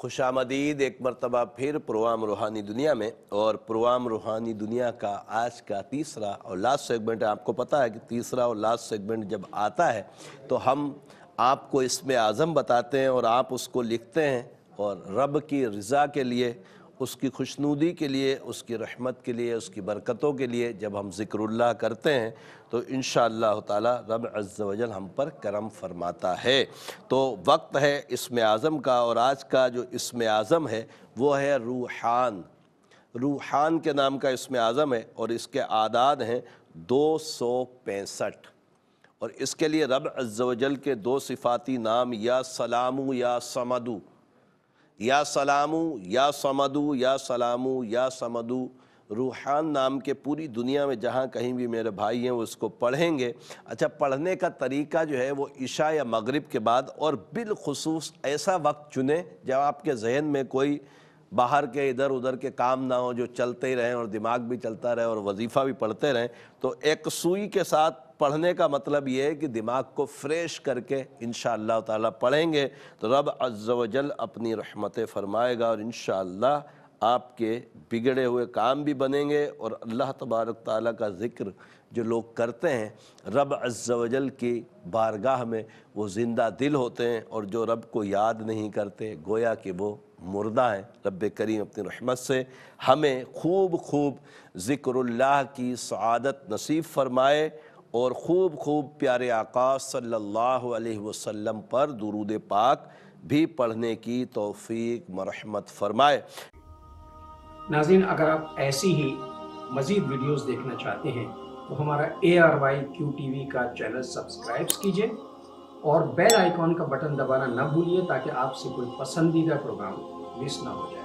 खुश आमदीद एक मरतबा फिर प्रोग्राम रूहानी दुनिया में और प्रोग्राम रूहानी दुनिया का आज का तीसरा और लास्ट सेगमेंट है आपको पता है कि तीसरा और लास्ट सेगमेंट जब आता है तो हम आपको इसमें आज़म बताते हैं और आप उसको लिखते हैं और रब की रज़ा के लिए उसकी खुशनूदी के लिए उसकी रहमत के लिए उसकी बरकतों के लिए जब हम ज़िक्रुल्लाह करते हैं तो इन ताला रब अज़्ज़वजल हम पर करम फरमाता है तो वक्त है इसम आज़म का और आज का जो इसम आज़म है वो है रूहान रूहान के नाम का इसम आज़म है और इसके आदाद हैं दो सौ पैंसठ और इसके लिए रब अज़्ज़वजल के दो सिफाती नाम या सलामू या समदू या सलामू या समदू या सलामू या समदू रूहान नाम के पूरी दुनिया में जहाँ कहीं भी मेरे भाई हैं वो इसको पढ़ेंगे अच्छा पढ़ने का तरीका जो है वो इशा या मगरिब के बाद और बिलखसूस ऐसा वक्त चुने जब आपके जहन में कोई बाहर के इधर उधर के काम ना हो जो चलते ही रहें और दिमाग भी चलता रहे और वजीफ़ा भी पढ़ते रहें तो एक सुई के साथ पढ़ने का मतलब ये है कि दिमाग को फ्रेश करके इन ताला पढ़ेंगे तो रब अज्जल अपनी रहमत फरमाएगा और इन आपके बिगड़े हुए काम भी बनेंगे और अल्लाह तबारक ताली का ज़िक्र जो लोग करते हैं रब अज्जल की बारगाह में वो ज़िंदा दिल होते हैं और जो रब को याद नहीं करते गोया कि वो मुर्दा हैं रब करीम अपनी रहमत से हमें खूब खूब ज़िक्रल्ला की सदत नसीब फरमाए और ख़ूब खूब प्यारे आकाश सल्लल्लाहु अलैहि वसल्लम पर दुरूद पाक भी पढ़ने की तौफीक मरहमत फरमाए नाजिन अगर आप ऐसी ही मज़ीद वीडियोस देखना चाहते हैं तो हमारा A R Y Q T V का चैनल सब्सक्राइब कीजिए और बेल आइकॉन का बटन दबाना ना भूलिए ताकि आपसे कोई पसंदीदा प्रोग्राम मिस ना हो जाए